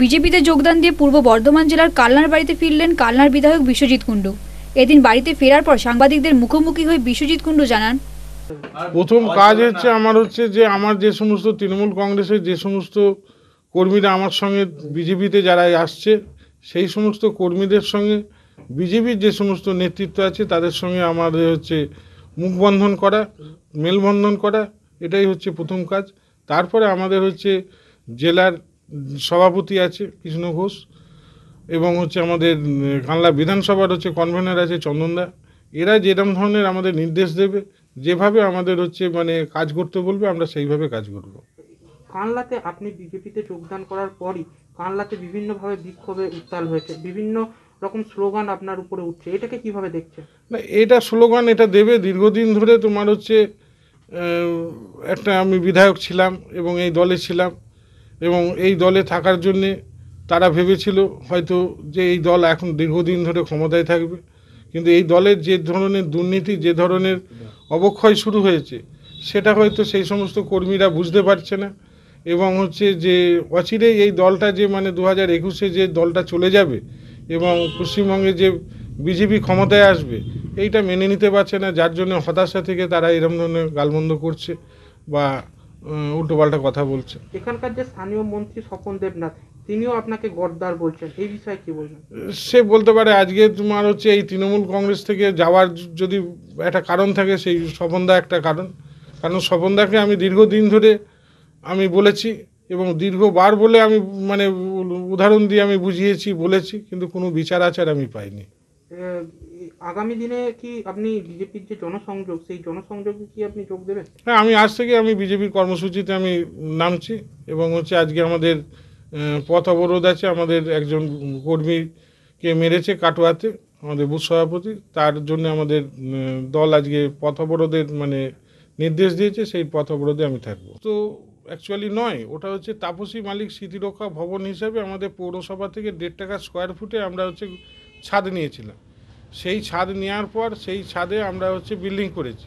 বিজেপিতে যোগদান দিয়ে পূর্ব বর্ধমান জেলার কালনার বাড়িতে ফিরলেন কালনার বিধায়ক বিশ্বজিৎ কুণ্ডু এদিন বাড়িতে ফেরার পর সাংবাদিকদের মুখোমুখি হয়ে বিশ্বজিৎ কুণ্ডু জানান প্রথম কাজ হচ্ছে আমার হচ্ছে যে আমার যে সমস্ত তৃণমূল কংগ্রেসের যে সমস্ত কর্মীরা আমার সঙ্গে বিজেপিতে যারা আসছে সেই সমস্ত কর্মীদের সঙ্গে বিজেপির যে সমস্ত নেতৃত্ব আছে তাদের সঙ্গে আমাদের হচ্ছে মুখবন্ধন করা মেলবন্ধন করা এটাই হচ্ছে প্রথম কাজ তারপরে আমাদের হচ্ছে জেলার সভাপতি আছে কৃষ্ণ ঘোষ এবং হচ্ছে আমাদের কানলা বিধানসভার হচ্ছে কনভেনার আছে চন্দনদা এরা যেরকম ধরনের আমাদের নির্দেশ দেবে যেভাবে আমাদের হচ্ছে মানে কাজ করতে বলবে আমরা সেইভাবে কাজ করব কানলাতে আপনি বিজেপিতে যোগদান করার পরই কানলাতে বিভিন্নভাবে বিক্ষোভে উত্তাল হয়েছে বিভিন্ন রকম স্লোগান আপনার উপরে উঠছে এটাকে কিভাবে দেখছেন না এটা স্লোগান এটা দেবে দীর্ঘদিন ধরে তোমার হচ্ছে একটা আমি বিধায়ক ছিলাম এবং এই দলে ছিলাম এবং এই দলে থাকার জন্যে তারা ভেবেছিল হয়তো যে এই দল এখন দীর্ঘদিন ধরে ক্ষমতায় থাকবে কিন্তু এই দলের যে ধরনের দুর্নীতি যে ধরনের অবক্ষয় শুরু হয়েছে সেটা হয়তো সেই সমস্ত কর্মীরা বুঝতে পারছে না এবং হচ্ছে যে অচিরেই এই দলটা যে মানে দু হাজার একুশে যে দলটা চলে যাবে এবং পশ্চিমবঙ্গে যে বিজেপি ক্ষমতায় আসবে এইটা মেনে নিতে পারছে না যার জন্য হতাশা থেকে তারা এরম ধরনের গালমন্দ করছে বা উল্টোপাল্টা কথা বলছে এখানকার যে স্থানীয় মন্ত্রী স্বপন দেবনাথ তিনিও আপনাকে গদ্দার বলছেন এই বিষয়ে কি বলবেন সে বলতে পারে আজকে তোমার হচ্ছে এই তৃণমূল কংগ্রেস থেকে যাওয়ার যদি একটা কারণ থাকে সেই স্বপনদা একটা কারণ কারণ স্বপনদাকে আমি দীর্ঘদিন ধরে আমি বলেছি এবং দীর্ঘবার বলে আমি মানে উদাহরণ দিয়ে আমি বুঝিয়েছি বলেছি কিন্তু কোনো বিচার আচার আমি পাইনি আগামী দিনে কি আপনি বিজেপির যে জনসংযোগ সেই জনসংযোগে কি আপনি যোগ দেবেন হ্যাঁ আমি আজ থেকে আমি বিজেপির কর্মসূচিতে আমি নামছি এবং হচ্ছে আজকে আমাদের পথ অবরোধ আছে আমাদের একজন কর্মীকে মেরেছে কাটোয়াতে আমাদের বুথ সভাপতি তার জন্য আমাদের দল আজকে পথ অবরোধের মানে নির্দেশ দিয়েছে সেই পথ অবরোধে আমি থাকব তো অ্যাকচুয়ালি নয় ওটা হচ্ছে তাপসী মালিক স্মৃতিরক্ষা ভবন হিসাবে আমাদের পৌরসভা থেকে দেড় টাকা স্কোয়ার ফুটে আমরা হচ্ছে ছাদ নিয়েছিলাম সেই ছাদ নেওয়ার পর সেই ছাদে আমরা হচ্ছে বিল্ডিং করেছি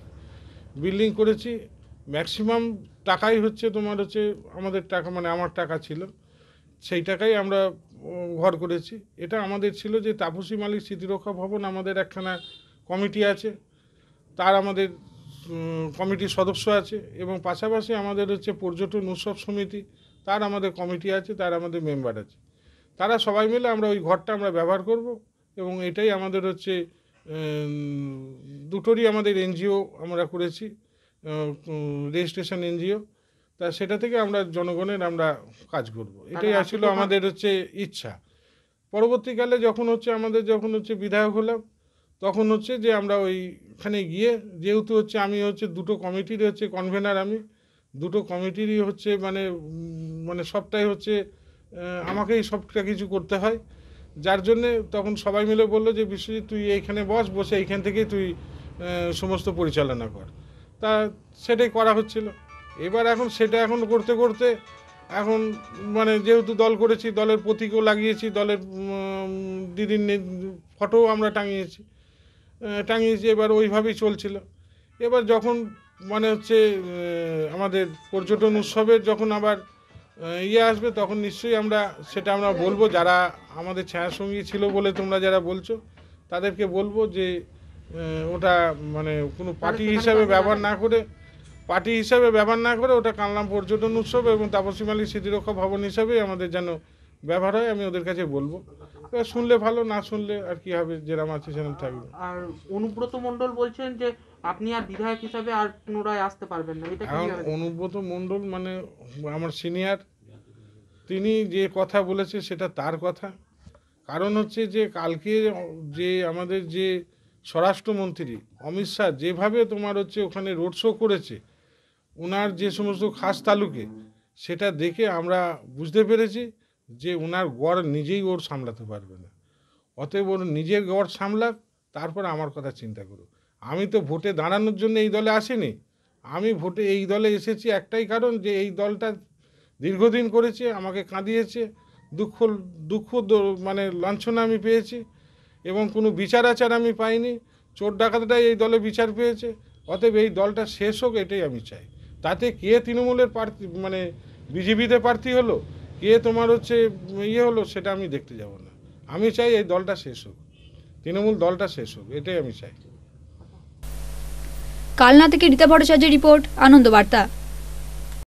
বিল্ডিং করেছি ম্যাক্সিমাম টাকাই হচ্ছে তোমার হচ্ছে আমাদের টাকা মানে আমার টাকা ছিল সেই টাকাই আমরা ঘর করেছি এটা আমাদের ছিল যে তাপসী মালিক স্মৃতিরক্ষা ভবন আমাদের একখানা কমিটি আছে তার আমাদের কমিটির সদস্য আছে এবং পাশাপাশি আমাদের হচ্ছে পর্যটন উৎসব সমিতি তার আমাদের কমিটি আছে তার আমাদের মেম্বার আছে তারা সবাই মিলে আমরা ওই ঘরটা আমরা ব্যবহার করব এবং এটাই আমাদের হচ্ছে দুটোরই আমাদের এনজিও আমরা করেছি রেজিস্ট্রেশন এনজিও তা সেটা থেকে আমরা জনগণের আমরা কাজ করব এটাই আসছিল আমাদের হচ্ছে ইচ্ছা পরবর্তীকালে যখন হচ্ছে আমাদের যখন হচ্ছে বিধায়ক হলাম তখন হচ্ছে যে আমরা ওইখানে গিয়ে যেহেতু হচ্ছে আমি হচ্ছে দুটো কমিটির হচ্ছে কনভেনার আমি দুটো কমিটিরই হচ্ছে মানে মানে সবটাই হচ্ছে আমাকেই সবটা কিছু করতে হয় যার জন্যে তখন সবাই মিলে বললো যে বিশ্বজিৎ তুই এইখানে বস বসে এইখান থেকে তুই সমস্ত পরিচালনা কর তা সেটাই করা হচ্ছিল এবার এখন সেটা এখন করতে করতে এখন মানে যেহেতু দল করেছি দলের প্রতীকও লাগিয়েছি দলের দিদির ফটোও আমরা টাঙিয়েছি টাঙিয়েছি এবার ওইভাবেই চলছিল এবার যখন মানে হচ্ছে আমাদের পর্যটন উৎসবের যখন আবার ইয়ে আসবে তখন নিশ্চয়ই আমরা সেটা আমরা বলবো যারা আমাদের ছায়াসঙ্গী ছিল বলে তোমরা যারা বলছো তাদেরকে বলবো যে ওটা মানে কোনো পার্টি হিসাবে ব্যবহার না করে পার্টি হিসাবে ব্যবহার না করে ওটা কানলাম পর্যটন উৎসব এবং তাপসী স্মৃতিরক্ষা ভবন হিসাবেই আমাদের যেন ব্যবহার হয় আমি ওদের কাছে বলবো শুনলে ভালো না শুনলে আর কি হবে যেরাম আছে সেরকম থাকবে আর অনুব্রত মণ্ডল বলছেন যে আপনি আর বিধায়ক হিসাবে আর পুনরায় আসতে পারবেন না এটা কি অনুব্রত মণ্ডল মানে আমার সিনিয়র তিনি যে কথা বলেছে সেটা তার কথা কারণ হচ্ছে যে কালকে যে আমাদের যে স্বরাষ্ট্রমন্ত্রী অমিত শাহ যেভাবে তোমার হচ্ছে ওখানে রোড শো করেছে ওনার যে সমস্ত খাস তালুকে সেটা দেখে আমরা বুঝতে পেরেছি যে ওনার গড় নিজেই ওর সামলাতে পারবে না অতএব ওর নিজের গড় সামলাক তারপর আমার কথা চিন্তা করুক আমি তো ভোটে দাঁড়ানোর জন্য এই দলে আসিনি আমি ভোটে এই দলে এসেছি একটাই কারণ যে এই দলটা দীর্ঘদিন করেছে আমাকে কাঁদিয়েছে দুঃখ দুঃখ মানে লাঞ্ছনা আমি পেয়েছি এবং কোনো বিচার আচার আমি পাইনি চোর ডাকাতটাই এই দলে বিচার পেয়েছে অতএব এই দলটা শেষ হোক এটাই আমি চাই তাতে কে তৃণমূলের প্রার্থী মানে বিজেপিতে প্রার্থী হলো কে ইয়ে তোমার হচ্ছে ইয়ে হলো সেটা আমি দেখতে যাব না আমি চাই এই দলটা শেষ হোক তৃণমূল দলটা শেষ হোক এটাই আমি চাই কালনা থেকে রীতা ভট্টাচার্যের রিপোর্ট আনন্দ বার্তা